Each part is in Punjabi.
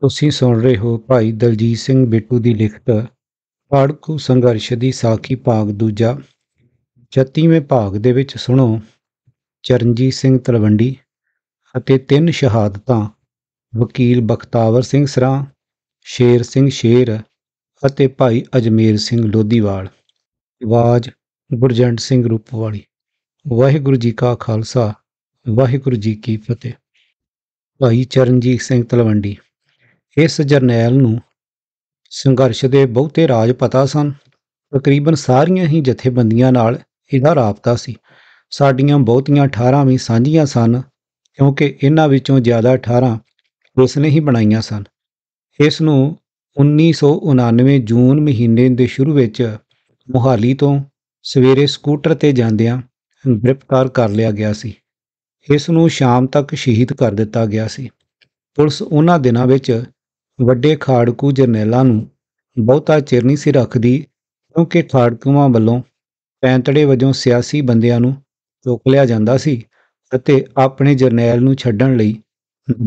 ਤੁਸੀਂ ਸੁਣ ਰਹੇ ਹੋ ਭਾਈ ਦਲਜੀਤ ਸਿੰਘ ਬਿੱਟੂ ਦੀ ਲਿਖਤ ਪਾੜਕੂ ਸੰਘਰਸ਼ ਦੀ ਸਾਖੀ ਭਾਗ ਦੂਜਾ 36ਵੇਂ ਭਾਗ ਦੇ ਵਿੱਚ ਸੁਣੋ ਚਰਨਜੀਤ ਸਿੰਘ ਤਲਵੰਡੀ ਅਤੇ ਤਿੰਨ ਸ਼ਹਾਦਤਾਂ ਵਕੀਲ ਬਖਤਾਵਰ ਸਿੰਘ ਸਰਾ ਸ਼ੇਰ ਸਿੰਘ ਸ਼ੇਰ ਅਤੇ ਭਾਈ ਅਜਮੇਰ ਸਿੰਘ ਲੋਧੀਵਾਲ ਆਵਾਜ਼ ਗੁਰਜੰਟ ਸਿੰਘ ਰੂਪਵਾਲੀ ਵਾਹਿਗੁਰੂ ਜੀ ਕਾ ਖਾਲਸਾ ਵਾਹਿਗੁਰੂ ਜੀ ਕੀ ਫਤਿਹ ਭਾਈ ਚਰਨਜੀਤ ਸਿੰਘ ਤਲਵੰਡੀ ਇਸ ਜਰਨੈਲ ਨੂੰ ਸੰਘਰਸ਼ ਦੇ ਬਹੁਤੇ ਰਾਜ ਪਤਾ ਸਨ ਤਕਰੀਬਨ ਸਾਰੀਆਂ ਹੀ ਜਥੇਬੰਦੀਆਂ ਨਾਲ ਇਹਦਾ ਰਾਪਤਾ ਸੀ ਸਾਡੀਆਂ ਬਹੁਤੀਆਂ 18 ਵੀ ਸਾਂਝੀਆਂ ਸਨ ਕਿਉਂਕਿ ਇਹਨਾਂ ਵਿੱਚੋਂ ਜ਼ਿਆਦਾ 18 ਉਸਨੇ ਹੀ ਬਣਾਈਆਂ ਸਨ ਇਸ ਨੂੰ 1999 ਜੂਨ ਮਹੀਨੇ ਦੇ ਸ਼ੁਰੂ ਵਿੱਚ ਮੁਹਾਲੀ ਤੋਂ ਸਵੇਰੇ ਸਕੂਟਰ ਤੇ ਜਾਂਦਿਆਂ ਗ੍ਰਿਫਤਾਰ ਕਰ ਲਿਆ ਗਿਆ ਸੀ ਇਸ ਨੂੰ ਸ਼ਾਮ ਤੱਕ ਸ਼ਹੀਦ ਕਰ ਦਿੱਤਾ ਗਿਆ ਸੀ ਪੁਲਿਸ ਉਹਨਾਂ ਦਿਨਾਂ ਵਿੱਚ ਵੱਡੇ ਖਾੜਕੂ ਜਰਨੈਲਾਂ ਨੂੰ ਬਹੁਤਾ ਚਿਰ ਨਹੀਂ ਸੀ ਰੱਖਦੀ ਕਿਉਂਕਿ ਖਾੜਕੂਆਂ ਵੱਲੋਂ ਪੈਂਤੜੇ ਵਜੋਂ ਸਿਆਸੀ ਬੰਦਿਆਂ ਨੂੰ ਚੁੱਕ ਲਿਆ ਜਾਂਦਾ ਸੀ ਅਤੇ ਆਪਣੇ ਜਰਨੈਲ ਨੂੰ ਛੱਡਣ ਲਈ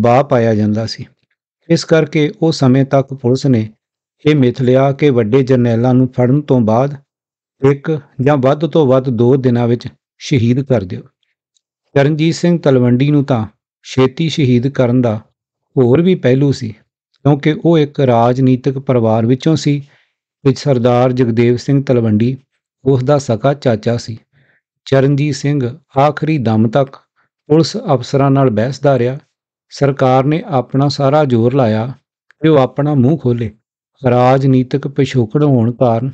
ਬਾ ਪਾਇਆ ਜਾਂਦਾ ਸੀ ਇਸ ਕਰਕੇ ਉਹ ਸਮੇਂ ਤੱਕ ਪੁਲਿਸ ਨੇ ਇਹ ਮਿਥ ਲਿਆ ਕਿ ਵੱਡੇ ਜਰਨੈਲਾਂ ਨੂੰ ਫੜਨ ਤੋਂ ਬਾਅਦ ਇੱਕ ਜਾਂ ਵੱਧ ਤੋਂ ਵੱਧ 2 ਦਿਨਾਂ ਵਿੱਚ ਸ਼ਹੀਦ ਕਰ ਦਿਓ ਚਰਨਜੀਤ ਸਿੰਘ ਤਲਵੰਡੀ ਨੂੰ ਤਾਂ ਛੇਤੀ ਸ਼ਹੀਦ ਕਰਨ ਦਾ ਹੋਰ ਵੀ ਪਹਿਲੂ ਸੀ ਕਿਉਂਕਿ ਉਹ ਇੱਕ ਰਾਜਨੀਤਿਕ ਪਰਿਵਾਰ ਵਿੱਚੋਂ ਸੀ ਵਿੱਚ ਸਰਦਾਰ ਜਗਦੇਵ ਸਿੰਘ ਤਲਵੰਡੀ ਉਸ ਦਾ ਸਕਾ ਚਾਚਾ ਸੀ ਚਰਨਜੀਤ ਸਿੰਘ ਆਖਰੀ ਦਮ ਤੱਕ ਪੁਲਿਸ ਅਫਸਰਾਂ ਨਾਲ ਬਹਿਸਦਾ ਰਿਹਾ ਸਰਕਾਰ ਨੇ ਆਪਣਾ ਸਾਰਾ ਜ਼ੋਰ ਲਾਇਆ ਕਿ ਉਹ ਆਪਣਾ ਮੂੰਹ ਖੋਲੇ ਰਾਜਨੀਤਿਕ ਪਿਛੋਕੜ ਹੋਣ ਕਾਰਨ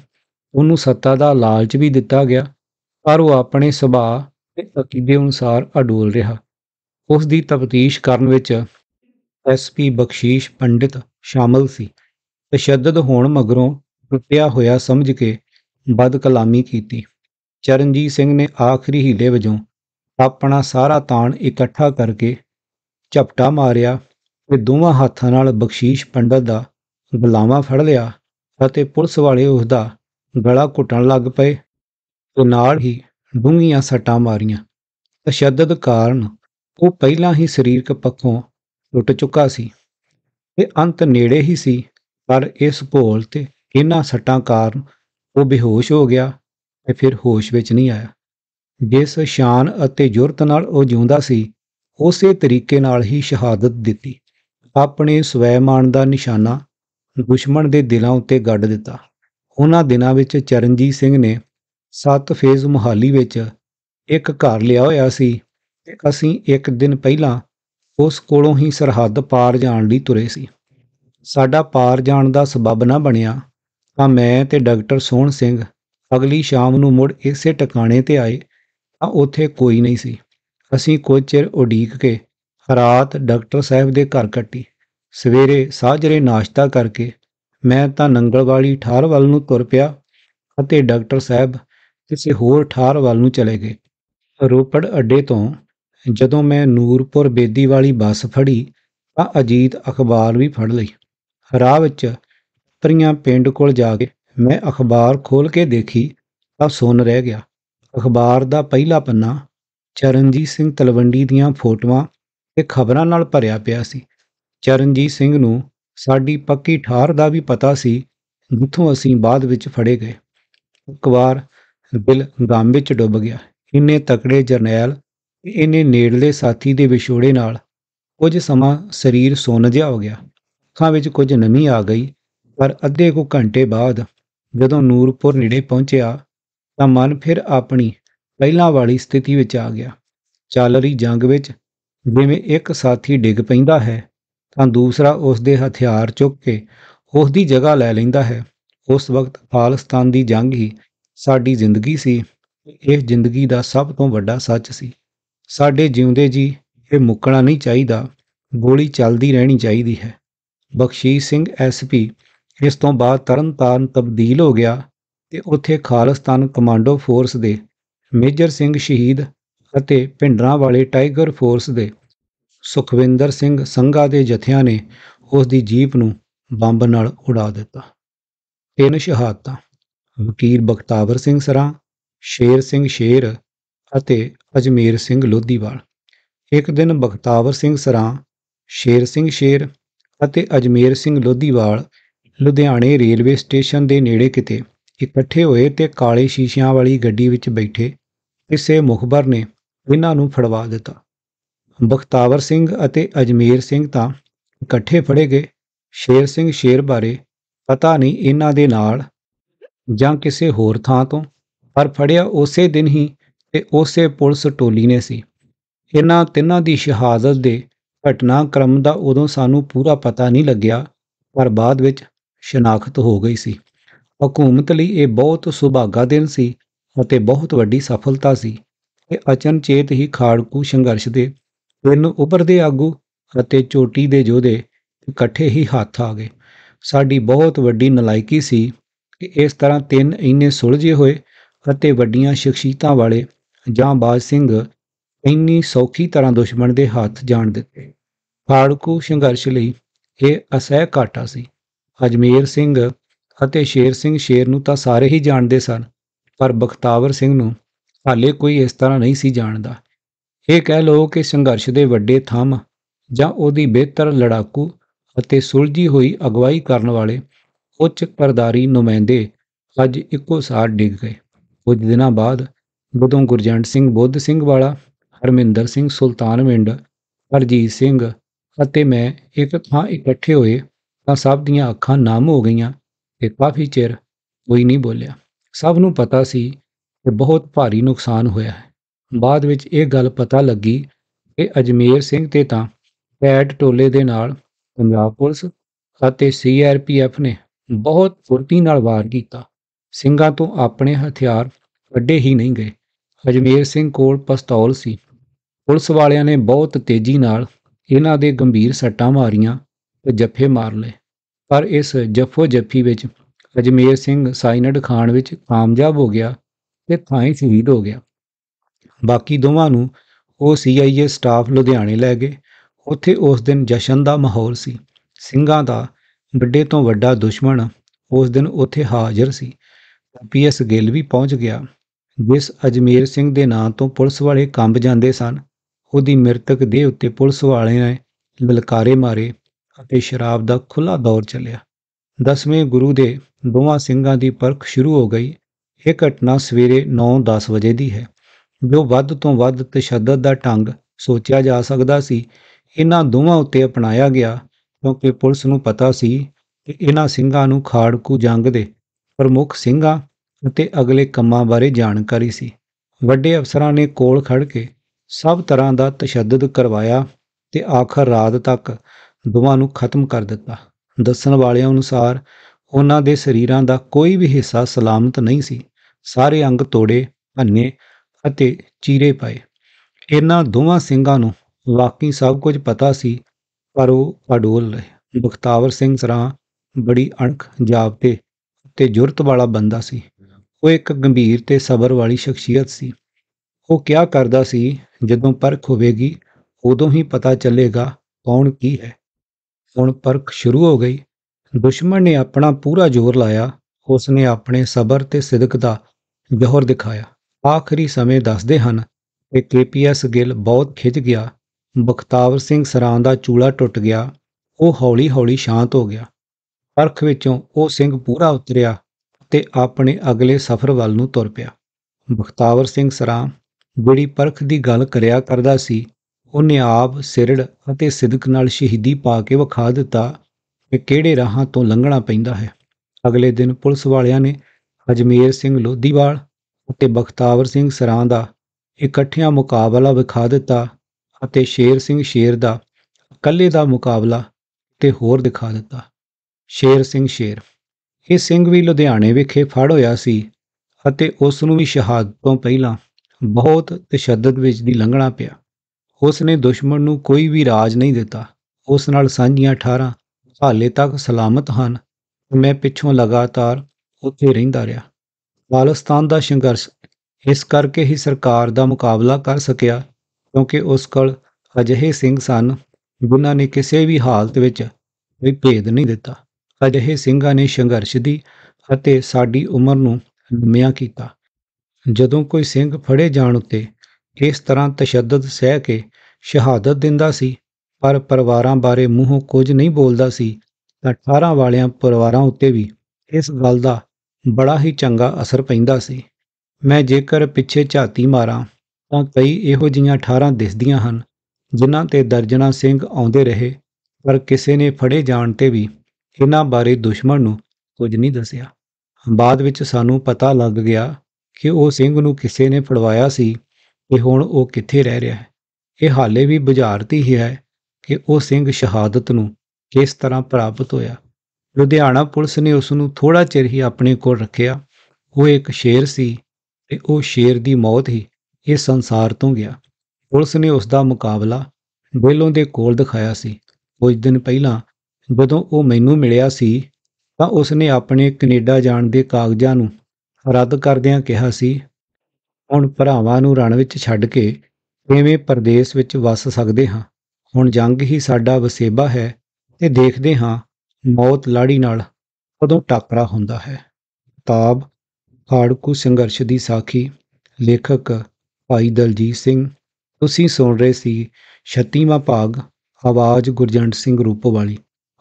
ਉਹਨੂੰ ਸੱਤਾ ਦਾ ਲਾਲਚ ਵੀ ਦਿੱਤਾ ਗਿਆ ਪਰ ਉਹ ਆਪਣੇ ਸੁਭਾਅ ਤੇ ਅਕੀਦੇ ਅਨੁਸਾਰ ਅਡੋਲ ਰਿਹਾ ਉਸ ਦੀ ਤਫਤੀਸ਼ ਕਰਨ ਵਿੱਚ ਐਸਪੀ ਬਖਸ਼ੀਸ਼ ਪੰਡਿਤ ਸ਼ਾਮਲ ਸੀ ਤਸ਼ੱਦਦ ਹੋਣ ਮਗਰੋਂ ਟੁੱਟਿਆ ਹੋਇਆ ਸਮਝ ਕੇ ਬਦ ਕਲਾਮੀ ਕੀਤੀ ਚਰਨਜੀਤ ਸਿੰਘ ਨੇ ਆਖਰੀ ਹੀਲੇ ਵਜੋਂ ਆਪਣਾ ਸਾਰਾ ਤਾਣ ਇਕੱਠਾ ਕਰਕੇ ਝਪਟਾ ਮਾਰਿਆ ਤੇ ਦੋਵਾਂ ਹੱਥਾਂ ਨਾਲ ਬਖਸ਼ੀਸ਼ ਪੰਡਤ ਦਾ ਗਲਾਵਾ ਫੜ ਲਿਆ ਅਤੇ ਪੁਲਿਸ ਵਾਲੇ ਉਸ ਦਾ ਗਲਾ ਘੁੱਟਣ ਲੱਗ ਪਏ ਤੇ ਨਾਲ ਹੀ ਡੂੰਘੀਆਂ ਸੱਟਾਂ ਮਾਰੀਆਂ ਤਸ਼ੱਦਦ ਕਾਰਨ ਉਹ ਪਹਿਲਾਂ ਹੀ ਸਰੀਰਕ ਪੱਖੋਂ ਟੁੱਟ ਚੁੱਕਾ ਸੀ ਇਹ ਅੰਤ ਨੇੜੇ ਹੀ ਸੀ ਪਰ ਇਸ ਭੋਲ ਤੇ ਇਹਨਾਂ ਸੱਟਾਂ ਕਾਰਨ ਉਹ ਬੇਹੋਸ਼ ਹੋ ਗਿਆ ਤੇ ਫਿਰ ਹੋਸ਼ ਵਿੱਚ ਨਹੀਂ ਆਇਆ ਜਿਸ ਸ਼ਾਨ ਅਤੇ ਜੁਰਤ ਨਾਲ ਉਹ ਜਿਉਂਦਾ ਸੀ ਉਸੇ ਤਰੀਕੇ ਨਾਲ ਹੀ ਸ਼ਹਾਦਤ ਦਿੱਤੀ ਆਪਣੇ ਸਵੈਮਾਨ ਦਾ ਨਿਸ਼ਾਨਾ ਦੁਸ਼ਮਣ ਦੇ ਦਿਲਾਂ ਉੱਤੇ ਗੱਡ ਦਿੱਤਾ ਉਹਨਾਂ ਦਿਨਾਂ ਵਿੱਚ ਚਰਨਜੀਤ ਸਿੰਘ ਨੇ ਸੱਤ ਫੇਜ਼ ਮੁਹਾਲੀ ਵਿੱਚ ਇੱਕ ਘਰ ਲਿਆ ਹੋਇਆ ਸੀ ਤੇ ਅਸੀਂ ਇੱਕ ਦਿਨ ਪਹਿਲਾਂ ਉਸ ਕੋਲੋਂ ਹੀ ਸਰਹੱਦ ਪਾਰ ਜਾਣ ਲਈ ਤੁਰੇ ਸੀ ਸਾਡਾ ਪਾਰ ਜਾਣ ਦਾ ਸਬਬ ਨਾ ਬਣਿਆ ਤਾਂ ਮੈਂ ਤੇ ਡਾਕਟਰ ਸੋਹਣ ਸਿੰਘ ਅਗਲੀ ਸ਼ਾਮ ਨੂੰ ਮੁੜ ਇਸੇ ਟਿਕਾਣੇ ਤੇ ਆਏ ਤਾਂ ਉੱਥੇ ਕੋਈ ਨਹੀਂ ਸੀ ਅਸੀਂ ਕੁਝ ਚਿਰ ਉਡੀਕ ਕੇ ਰਾਤ ਡਾਕਟਰ ਸਾਹਿਬ ਦੇ ਘਰ ਕੱਟੀ ਸਵੇਰੇ ਸਾਜਰੇ ਨਾਸ਼ਤਾ ਕਰਕੇ ਮੈਂ ਤਾਂ ਨੰਗਲ ਵਾਲੀ ਠਾਰ ਵੱਲ ਨੂੰ ਤੁਰ ਪਿਆ ਅਤੇ ਡਾਕਟਰ ਸਾਹਿਬ ਕਿਸੇ ਹੋਰ ਠਾਰ ਵੱਲ ਨੂੰ ਚਲੇ ਗਏ ਰੋਪੜ ਅੱਡੇ ਤੋਂ ਜਦੋਂ ਮੈਂ ਨੂਰਪੁਰ ਬੇਦੀ ਵਾਲੀ ਬੱਸ ਫੜੀ ਤਾਂ ਅਜੀਤ ਅਖਬਾਰ ਵੀ ਫੜ ਲਈ ਰਾਹ ਵਿੱਚ ਤਰੀਆਂ ਪਿੰਡ ਕੋਲ ਜਾ ਕੇ ਮੈਂ ਅਖਬਾਰ ਖੋਲ ਕੇ ਦੇਖੀ ਤਾਂ ਸੁੰਨ ਰਹਿ ਗਿਆ ਅਖਬਾਰ ਦਾ ਪਹਿਲਾ ਪੰਨਾ ਚਰਨਜੀਤ ਸਿੰਘ ਤਲਵੰਡੀ ਦੀਆਂ ਫੋਟੋਆਂ ਤੇ ਖਬਰਾਂ ਨਾਲ ਭਰਿਆ ਪਿਆ ਸੀ ਚਰਨਜੀਤ ਸਿੰਘ ਨੂੰ ਸਾਡੀ ਪੱਕੀ ਠਾਰ ਦਾ ਵੀ ਪਤਾ ਸੀ ਜਿੱਥੋਂ ਅਸੀਂ ਬਾਅਦ ਵਿੱਚ ਫੜੇ ਗਏ ਇੱਕ ਵਾਰ ਦਿਲ ਗਮ ਵਿੱਚ ਡੁੱਬ ਗਿਆ ਇੰਨੇ ਤਕੜੇ ਜਰਨੈਲ ਇਹਨੇ ਨੇੜਲੇ ਸਾਥੀ ਦੇ ਵਿਛੋੜੇ ਨਾਲ ਕੁਝ ਸਮਾਂ ਸਰੀਰ ਸੁੰਨ ਜਿਹਾ ਹੋ ਗਿਆ ਅੱਖਾਂ ਵਿੱਚ ਕੁਝ ਨਮੀ ਆ ਗਈ ਪਰ ਅੱਧੇ ਕੁ ਘੰਟੇ ਬਾਅਦ ਜਦੋਂ ਨੂਰਪੁਰ ਨੇੜੇ ਪਹੁੰਚਿਆ ਤਾਂ ਮਨ ਫਿਰ ਆਪਣੀ ਪਹਿਲਾਂ ਵਾਲੀ ਸਥਿਤੀ ਵਿੱਚ ਆ ਗਿਆ ਚੱਲ ਰਹੀ ਜੰਗ ਵਿੱਚ ਜਿਵੇਂ ਇੱਕ ਸਾਥੀ ਡਿੱਗ ਪੈਂਦਾ ਹੈ ਤਾਂ ਦੂਸਰਾ ਉਸ ਦੇ ਹਥਿਆਰ ਚੁੱਕ ਕੇ ਉਸ ਦੀ ਜਗ੍ਹਾ ਲੈ ਲੈਂਦਾ ਹੈ ਉਸ ਵਕਤ ਪਾਕਿਸਤਾਨ ਦੀ ਜੰਗ ਹੀ ਸਾਡੀ ਜ਼ਿੰਦਗੀ ਸੀ ਇਹ ਜ਼ਿੰਦਗੀ ਦਾ ਸਭ ਤੋਂ ਵੱਡਾ ਸੱਚ ਸੀ ਸਾਡੇ ਜਿਉਂਦੇ ਜੀ ਇਹ ਮੁੱਕਣਾ ਨਹੀਂ ਚਾਹੀਦਾ ਗੋਲੀ ਚੱਲਦੀ ਰਹਿਣੀ ਚਾਹੀਦੀ ਹੈ ਬਖਸ਼ੀਸ਼ ਸਿੰਘ ਐਸਪੀ ਇਸ ਤੋਂ ਬਾਅਦ ਤਰਨਤਾਰਨ ਤਬਦੀਲ ਹੋ ਗਿਆ ਤੇ ਉੱਥੇ ਖਾਲਸਤਾਨ ਕਮਾਂਡੋ ਫੋਰਸ ਦੇ ਮੇਜਰ ਸਿੰਘ ਸ਼ਹੀਦ ਅਤੇ ਪਿੰਡਰਾ ਵਾਲੇ ਟਾਈਗਰ ਫੋਰਸ ਦੇ ਸੁਖਵਿੰਦਰ ਸਿੰਘ ਸੰਘਾ ਦੇ ਜਥਿਆਂ ਨੇ ਉਸ ਦੀ ਜੀਪ ਨੂੰ ਬੰਬ ਨਾਲ ਉਡਾ ਦਿੱਤਾ ਤਿੰਨ ਸ਼ਹਾਦਤਾਂ ਵਕੀਰ ਬਖਤਾਵਰ ਸਿੰਘ ਸਰਾ ਸ਼ੇਰ ਸਿੰਘ ਸ਼ੇਰ ਅਤੇ ਅਜਮੇਰ ਸਿੰਘ ਲੋਧੀਵਾਲ ਇੱਕ ਦਿਨ ਬਖਤਾਵਰ ਸਿੰਘ ਸਰਾ ਸ਼ੇਰ ਸਿੰਘ ਸ਼ੇਰ ਅਤੇ ਅਜਮੇਰ ਸਿੰਘ ਲੋਧੀਵਾਲ ਲੁਧਿਆਣੇ ਰੇਲਵੇ ਸਟੇਸ਼ਨ ਦੇ ਨੇੜੇ ਕਿਤੇ ਇਕੱਠੇ ਹੋਏ ਤੇ ਕਾਲੇ ਸ਼ੀਸ਼ਿਆਂ ਵਾਲੀ ਗੱਡੀ ਵਿੱਚ ਬੈਠੇ ਕਿਸੇ ਮੁਖਬਰ ਨੇ ਇਹਨਾਂ ਨੂੰ ਫੜਵਾ ਦਿੱਤਾ ਬਖਤਾਵਰ ਸਿੰਘ ਅਤੇ ਅਜਮੇਰ ਸਿੰਘ ਤਾਂ ਇਕੱਠੇ ਫੜੇ ਗਏ ਸ਼ੇਰ ਸਿੰਘ ਸ਼ੇਰ ਬਾਰੇ ਪਤਾ ਨਹੀਂ ਇਹਨਾਂ ਦੇ ਨਾਲ ਜਾਂ ਕਿਸੇ ਹੋਰ ਥਾਂ ਤੋਂ ਪਰ ਫੜਿਆ ਉਸੇ ਦਿਨ ਹੀ ਤੇ ਉਸੇ ਪੁਲਿਸ ਟੋਲੀ ਨੇ ਸੀ ਇਹਨਾਂ ਤਿੰਨਾਂ ਦੀ ਸ਼ਹਾਦਤ ਦੇ ਘਟਨਾਕ੍ਰਮ ਦਾ ਉਦੋਂ ਸਾਨੂੰ ਪੂਰਾ ਪਤਾ ਨਹੀਂ ਲੱਗਿਆ ਪਰ ਬਾਅਦ ਵਿੱਚ ਸ਼ਨਾਖਤ ਹੋ ਗਈ ਸੀ ਹਕੂਮਤ ਲਈ ਇਹ ਬਹੁਤ ਸੁਭਾਗਾ ਦਿਨ ਸੀ ਅਤੇ ਬਹੁਤ ਵੱਡੀ ਸਫਲਤਾ ਸੀ ਇਹ ਅਚਨਚੇਤ ਹੀ ਖਾੜਕੂ ਸੰਘਰਸ਼ ਦੇ ਤਿੰਨ ਉੱਭਰਦੇ ਆਗੂ ਅਤੇ ਚੋਟੀ ਦੇ ਯੋਧੇ ਇਕੱਠੇ ਹੀ ਹੱਥ ਆ ਗਏ ਸਾਡੀ ਬਹੁਤ ਵੱਡੀ ਨਲਾਇਕੀ ਸੀ ਕਿ ਇਸ ਤਰ੍ਹਾਂ ਤਿੰਨ ਇੰਨੇ ਸੁਲਝੇ ਹੋਏ ਅਤੇ ਵੱਡੀਆਂ ਸ਼ਖਸੀਅਤਾਂ ਵਾਲੇ ਜਾਂ ਬਾਜ ਸਿੰਘ ਇੰਨੀ ਸੌਖੀ ਤਰ੍ਹਾਂ ਦੁਸ਼ਮਣ ਦੇ ਹੱਥ ਜਾਣ ਦਿੱਤੇ ਫਾੜਕੂ ਸੰਘਰਸ਼ ਲਈ ਇਹ ਅਸਹਿ ਘਾਟਾ ਸੀ ਅਜਮੇਰ ਸਿੰਘ ਅਤੇ ਸ਼ੇਰ ਸਿੰਘ ਸ਼ੇਰ ਨੂੰ ਤਾਂ ਸਾਰੇ ਹੀ ਜਾਣਦੇ ਸਨ ਪਰ ਬਖਤਾਵਰ ਸਿੰਘ ਨੂੰ ਹਾਲੇ ਕੋਈ ਇਸ ਤਰ੍ਹਾਂ ਨਹੀਂ ਸੀ ਜਾਣਦਾ ਇਹ ਕਹਿ ਲੋ ਕਿ ਸੰਘਰਸ਼ ਦੇ ਵੱਡੇ ਥੰਮ ਜਾਂ ਉਹਦੀ ਬਿਹਤਰ ਲੜਾਕੂ ਅਤੇ ਸੁਲਝੀ ਹੋਈ ਅਗਵਾਈ ਕਰਨ ਵਾਲੇ ਉੱਚ ਪਰਦਾਰੀ ਨੁਮਾਇੰਦੇ ਅੱਜ ਇੱਕੋ ਸਾਰ ਡਿੱਗ ਗਏ ਕੁਝ ਦਿਨਾਂ ਬਾਅਦ ਬਦੋਂ ਗੁਰਜੰਟ ਸਿੰਘ ਬੁੱਧ ਸਿੰਘ ਵਾਲਾ ਹਰਮਿੰਦਰ ਸਿੰਘ ਸੁਲਤਾਨ ਹਰਜੀਤ ਸਿੰਘ ਅਤੇ ਮੈਂ ਇੱਕ ਥਾਂ ਇਕੱਠੇ ਹੋਏ ਤਾਂ ਸਭ ਦੀਆਂ ਅੱਖਾਂ ਨਮ ਹੋ ਗਈਆਂ ਤੇ ਕਾਫੀ ਚਿਰ ਕੋਈ ਨਹੀਂ ਬੋਲਿਆ ਸਭ ਨੂੰ ਪਤਾ ਸੀ ਕਿ ਬਹੁਤ ਭਾਰੀ ਨੁਕਸਾਨ ਹੋਇਆ ਹੈ ਬਾਅਦ ਵਿੱਚ ਇਹ ਗੱਲ ਪਤਾ ਲੱਗੀ ਕਿ ਅਜਮੇਰ ਸਿੰਘ ਤੇ ਤਾਂ ਪੈਟ ਟੋਲੇ ਦੇ ਨਾਲ ਪੰਜਾਬ ਪੁਲਿਸ ਅਤੇ ਸੀਆਰਪੀਐਫ ਨੇ ਬਹੁਤ ਫੁਰਤੀ ਨਾਲ ਵਾਰ ਕੀਤਾ ਸਿੰਘਾਂ ਤੋਂ ਆਪਣੇ ਹਥਿਆਰ ਕੱਢੇ ਹੀ ਨਹੀਂ ਗਏ ਅਜਮੇਰ ਸਿੰਘ ਕੋਲ ਪਿਸਤੌਲ ਸੀ ਪੁਲਿਸ ਵਾਲਿਆਂ ਨੇ ਬਹੁਤ ਤੇਜ਼ੀ ਨਾਲ ਇਹਨਾਂ ਦੇ ਗੰਭੀਰ ਸੱਟਾਂ ਮਾਰੀਆਂ ਤੇ ਜੱਫੇ ਮਾਰ ਲਏ ਪਰ ਇਸ ਜੱਫੋ ਜੱਫੀ ਵਿੱਚ ਅਜਮੇਰ ਸਿੰਘ ਸਾਈਨਡ ਖਾਨ ਵਿੱਚ ਕਾਮਯਾਬ ਹੋ ਗਿਆ ਤੇ ਹੀ ਸ਼ਹੀਦ ਹੋ ਗਿਆ ਬਾਕੀ ਦੋਵਾਂ ਨੂੰ ਉਹ ਸੀਆਈਏ ਸਟਾਫ ਲੁਧਿਆਣੇ ਲੈ ਗਏ ਉੱਥੇ ਉਸ ਦਿਨ ਜਸ਼ਨ ਦਾ ਮਾਹੌਲ ਸੀ ਸਿੰਘਾਂ ਦਾ ਵੱਡੇ ਤੋਂ ਵੱਡਾ ਦੁਸ਼ਮਣ ਉਸ ਦਿਨ ਉੱਥੇ ਹਾਜ਼ਰ ਸੀ ਪੀਐਸ ਗਿੱਲ ਵੀ ਪਹੁੰਚ ਗਿਆ ਜਿਸ ਅਜਮੇਰ ਸਿੰਘ ਦੇ ਨਾਂ ਤੋਂ ਪੁਲਿਸ ਵਾਲੇ ਕੰਬ ਜਾਂਦੇ ਸਨ ਉਹਦੀ ਮਰਤਕ ਦੇਹ ਉੱਤੇ ਪੁਲਿਸ ਵਾਲਿਆਂ ਨੇ ਬਲਕਾਰੇ ਮਾਰੇ ਅਤੇ ਸ਼ਰਾਬ ਦਾ ਖੁੱਲਾ ਦੌਰ ਚੱਲਿਆ ਦਸਵੇਂ ਗੁਰੂ ਦੇ ਦੋਵਾਂ ਸਿੰਘਾਂ ਦੀ ਪਰਖ ਸ਼ੁਰੂ ਹੋ ਗਈ ਇਹ ਘਟਨਾ ਸਵੇਰੇ 9:10 ਵਜੇ ਦੀ ਹੈ ਜੋ ਵੱਧ ਤੋਂ ਵੱਧ ਤਸ਼ੱਦਦ ਦਾ ਢੰਗ ਸੋਚਿਆ ਜਾ ਸਕਦਾ ਸੀ ਇਹਨਾਂ ਦੋਵਾਂ ਉੱਤੇ ਅਪਣਾਇਆ ਗਿਆ ਕਿਉਂਕਿ ਪੁਲਿਸ ਨੂੰ ਪਤਾ ਸੀ ਕਿ ਇਹਨਾਂ ਸਿੰਘਾਂ ਨੂੰ ਖਾੜਕੂ ਜੰਗ ਦੇ ਪ੍ਰਮੁੱਖ ਸਿੰਘਾਂ ਅਤੇ ਅਗਲੇ ਕੰਮਾਂ ਬਾਰੇ ਜਾਣਕਾਰੀ ਸੀ ਵੱਡੇ ਅਫਸਰਾਂ ਨੇ ਕੋਲ ਖੜ ਕੇ ਸਭ ਤਰ੍ਹਾਂ ਦਾ ਤਸ਼ੱਦਦ ਕਰਵਾਇਆ ਤੇ ਆਖਰ ਰਾਤ ਤੱਕ ਦੋਵਾਂ ਨੂੰ ਖਤਮ ਕਰ ਦਿੱਤਾ ਦੱਸਣ ਵਾਲਿਆਂ ਅਨੁਸਾਰ ਉਹਨਾਂ ਦੇ ਸਰੀਰਾਂ ਦਾ ਕੋਈ ਵੀ ਹਿੱਸਾ ਸਲਾਮਤ ਨਹੀਂ ਸੀ ਸਾਰੇ ਅੰਗ ਤੋੜੇ ਭੰਨੇ ਅਤੇ ਚੀਰੇ ਪਏ ਇਹਨਾਂ ਦੋਵਾਂ ਸਿੰਘਾਂ ਨੂੰ ਵਾਕਈ ਸਭ ਕੁਝ ਪਤਾ ਸੀ ਪਰ ਉਹ ਅਡੋਲ ਰਹੇ ਬਖਤਾਵਰ ਸਿੰਘ ਸਰਾ ਬੜੀ ਅਣਖ ਤੇ ਤੇ ਜੁਰਤ ਵਾਲਾ ਬੰਦਾ ਸੀ ਉਹ ਇੱਕ ਗੰਭੀਰ ਤੇ ਸਬਰ ਵਾਲੀ ਸ਼ਖਸੀਅਤ ਸੀ ਉਹ ਕਿਆ ਕਰਦਾ ਸੀ ਜਦੋਂ ਪਰਖ ਹੋਵੇਗੀ ਉਦੋਂ ਹੀ ਪਤਾ ਚੱਲੇਗਾ ਕੌਣ ਕੀ ਹੈ ਹੁਣ ਪਰਖ ਸ਼ੁਰੂ ਹੋ ਗਈ ਦੁਸ਼ਮਣ ਨੇ ਆਪਣਾ ਪੂਰਾ ਜ਼ੋਰ ਲਾਇਆ ਉਸ ਨੇ ਆਪਣੇ ਸਬਰ ਤੇ ਸਿਦਕ ਦਾ ਜੋਹਰ ਦਿਖਾਇਆ ਆਖਰੀ ਸਮੇਂ ਦੱਸਦੇ ਹਨ ਕਿ ਕੇਪੀਐਸ ਗਿੱਲ ਬਹੁਤ ਖਿੱਚ ਗਿਆ ਬਖਤਾਵਰ ਸਿੰਘ ਸਰਾਂ ਦਾ ਚੂਲਾ ਟੁੱਟ ਗਿਆ ਉਹ ਹੌਲੀ-ਹੌਲੀ ਸ਼ਾਂਤ ਹੋ ਗਿਆ ਪਰਖ ਵਿੱਚੋਂ ਉਹ ਸਿੰਘ ਪੂਰਾ ਉਤਰਿਆ ਤੇ ਆਪਣੇ ਅਗਲੇ ਸਫ਼ਰ ਵੱਲ ਨੂੰ ਤੁਰ ਪਿਆ ਬਖਤਾਵਰ ਸਿੰਘ ਸਰਾਂ ਜਿਹੜੀ ਪਰਖ ਦੀ ਗੱਲ ਕਰਿਆ ਕਰਦਾ ਸੀ ਉਹਨੇ ਆਪ ਸਿਰੜ ਅਤੇ ਸਿਦਕ ਨਾਲ ਸ਼ਹੀਦੀ ਪਾ ਕੇ ਵਿਖਾ ਦਿੱਤਾ ਕਿ ਕਿਹੜੇ ਰਾਹਾਂ ਤੋਂ ਲੰਘਣਾ ਪੈਂਦਾ ਹੈ ਅਗਲੇ ਦਿਨ ਪੁਲਿਸ ਵਾਲਿਆਂ ਨੇ ਅਜਮੇਰ ਸਿੰਘ ਲੋਧੀਵਾਲ ਅਤੇ ਬਖਤਾਵਰ ਸਿੰਘ ਸਰਾਂ ਦਾ ਇਕੱਠਿਆਂ ਮੁਕਾਬਲਾ ਵਿਖਾ ਦਿੱਤਾ ਅਤੇ ਸ਼ੇਰ ਸਿੰਘ ਸ਼ੇਰ ਦਾ ਇਕੱਲੇ ਦਾ ਮੁਕਾਬਲਾ ਤੇ ਹੋਰ ਦਿਖਾ ਦਿੱਤਾ ਸ਼ੇਰ ਸਿੰਘ ਸ਼ੇਰ ਇਹ ਸਿੰਘ ਵੀ ਲੁਧਿਆਣੇ ਵਿਖੇ ਫੜ ਹੋਇਆ ਸੀ ਅਤੇ ਉਸ ਨੂੰ ਵੀ ਸ਼ਹਾਦਤ ਤੋਂ ਪਹਿਲਾਂ ਬਹੁਤ ਤਸ਼ੱਦਦ ਵਿੱਚ ਦੀ ਲੰਘਣਾ ਪਿਆ ਉਸ ਨੇ ਦੁਸ਼ਮਣ ਨੂੰ ਕੋਈ ਵੀ ਰਾਜ ਨਹੀਂ ਦਿੱਤਾ ਉਸ ਨਾਲ ਸਾਂਝੀਆਂ 18 ਹਾਲੇ ਤੱਕ ਸਲਾਮਤ ਹਨ ਮੈਂ ਪਿੱਛੋਂ ਲਗਾਤਾਰ ਉੱਥੇ ਰਹਿੰਦਾ ਰਿਹਾ ਪਾਕਿਸਤਾਨ ਦਾ ਸੰਘਰਸ਼ ਇਸ ਕਰਕੇ ਹੀ ਸਰਕਾਰ ਦਾ ਮੁਕਾਬਲਾ ਕਰ ਸਕਿਆ ਕਿਉਂਕਿ ਉਸ ਕੋਲ ਅਜਿਹੇ ਸਿੰਘ ਸਨ ਜਿਨ੍ਹਾਂ ਨੇ ਕਿਸੇ ਵੀ ਹਾਲਤ ਵਿੱਚ ਕੋਈ ਭੇਦ ਨਹੀਂ ਦਿੱਤਾ ਅਜਿਹੇ ਸਿੰਘਾਂ ਨੇ ਸੰਘਰਸ਼ ਦੀ ਅਤੇ ਸਾਡੀ ਉਮਰ ਨੂੰ ਲੰਮਿਆ ਕੀਤਾ ਜਦੋਂ ਕੋਈ ਸਿੰਘ ਫੜੇ ਜਾਣ ਉਤੇ ਇਸ ਤਰ੍ਹਾਂ ਤਸ਼ੱਦਦ ਸਹਿ ਕੇ ਸ਼ਹਾਦਤ ਦਿੰਦਾ ਸੀ ਪਰ ਪਰਿਵਾਰਾਂ ਬਾਰੇ ਮੂੰਹੋਂ ਕੁਝ ਨਹੀਂ ਬੋਲਦਾ ਸੀ ਤਾਂ 18 ਵਾਲਿਆਂ ਪਰਿਵਾਰਾਂ ਉੱਤੇ ਵੀ ਇਸ ਗੱਲ ਦਾ ਬੜਾ ਹੀ ਚੰਗਾ ਅਸਰ ਪੈਂਦਾ ਸੀ ਮੈਂ ਜੇਕਰ ਪਿੱਛੇ ਝਾਤੀ ਮਾਰਾਂ ਤਾਂ ਕਈ ਇਹੋ ਜਿਹੀਆਂ 18 ਦਿਸਦੀਆਂ ਹਨ ਜਿਨ੍ਹਾਂ ਤੇ ਦਰਜਣਾ ਸਿੰਘ ਆਉਂਦੇ ਰਹੇ ਪਰ ਕਿਸੇ ਨੇ ਫੜੇ ਜਾਣ ਤੇ ਵੀ ਇਹਨਾਂ ਬਾਰੇ ਦੁਸ਼ਮਣ ਨੂੰ ਕੁਝ ਨਹੀਂ ਦੱਸਿਆ ਬਾਅਦ ਵਿੱਚ ਸਾਨੂੰ ਪਤਾ ਲੱਗ ਗਿਆ ਕਿ ਉਹ ਸਿੰਘ ਨੂੰ ਕਿਸੇ ਨੇ ਫੜਵਾਇਆ ਸੀ ਤੇ ਹੁਣ ਉਹ ਕਿੱਥੇ ਰਹਿ ਰਿਹਾ ਹੈ ਇਹ ਹਾਲੇ ਵੀ ਬੁਝਾਰਤੀ ਹੀ ਹੈ ਕਿ ਉਹ ਸਿੰਘ ਸ਼ਹਾਦਤ ਨੂੰ ਕਿਸ ਤਰ੍ਹਾਂ ਪ੍ਰਾਪਤ ਹੋਇਆ ਲੁਧਿਆਣਾ ਪੁਲਿਸ ਨੇ ਉਸ ਨੂੰ ਥੋੜਾ ਚਿਰ ਹੀ ਆਪਣੇ ਕੋਲ ਰੱਖਿਆ ਉਹ ਇੱਕ ਸ਼ੇਰ ਸੀ ਤੇ ਉਹ ਸ਼ੇਰ ਦੀ ਮੌਤ ਹੀ ਇਸ ਸੰਸਾਰ ਤੋਂ ਗਿਆ ਪੁਲਿਸ ਨੇ ਉਸ ਦਾ ਮੁਕਾਬਲਾ ਬੇਲੋਂ ਦੇ ਕੋਲ ਦਿਖਾਇਆ ਸੀ ਕੁਝ ਦਿਨ ਪਹਿਲਾਂ ਜਦੋਂ ਉਹ ਮੈਨੂੰ ਮਿਲਿਆ ਸੀ ਤਾਂ ਉਸ ਨੇ ਆਪਣੇ ਕੈਨੇਡਾ ਜਾਣ ਦੇ ਕਾਗਜ਼ਾਂ ਨੂੰ ਰੱਦ ਕਰਦਿਆਂ ਕਿਹਾ ਸੀ ਹੁਣ ਭਰਾਵਾਂ ਨੂੰ ਰਣ ਵਿੱਚ ਛੱਡ ਕੇ ਕਿਵੇਂ ਪਰਦੇਸ ਵਿੱਚ ਵੱਸ ਸਕਦੇ ਹਾਂ ਹੁਣ ਜੰਗ ਹੀ ਸਾਡਾ ਵਸੇਬਾ ਹੈ ਤੇ ਦੇਖਦੇ ਹਾਂ ਮੌਤ ਲਾੜੀ ਨਾਲ ਕਦੋਂ ਟੱਕਰਾ ਹੁੰਦਾ ਹੈ ਤਾਬ ਹਾੜਕੂ ਸੰਘਰਸ਼ ਦੀ ਸਾਖੀ ਲੇਖਕ ਭਾਈ ਦਲਜੀਤ ਸਿੰਘ ਤੁਸੀਂ ਸੁਣ ਰਹੇ ਸੀ 36ਵਾਂ ਭਾਗ ਆਵਾਜ਼ ਗੁਰਜੰਟ ਸਿੰਘ ਰੂਪੋ ਵਾਲੀ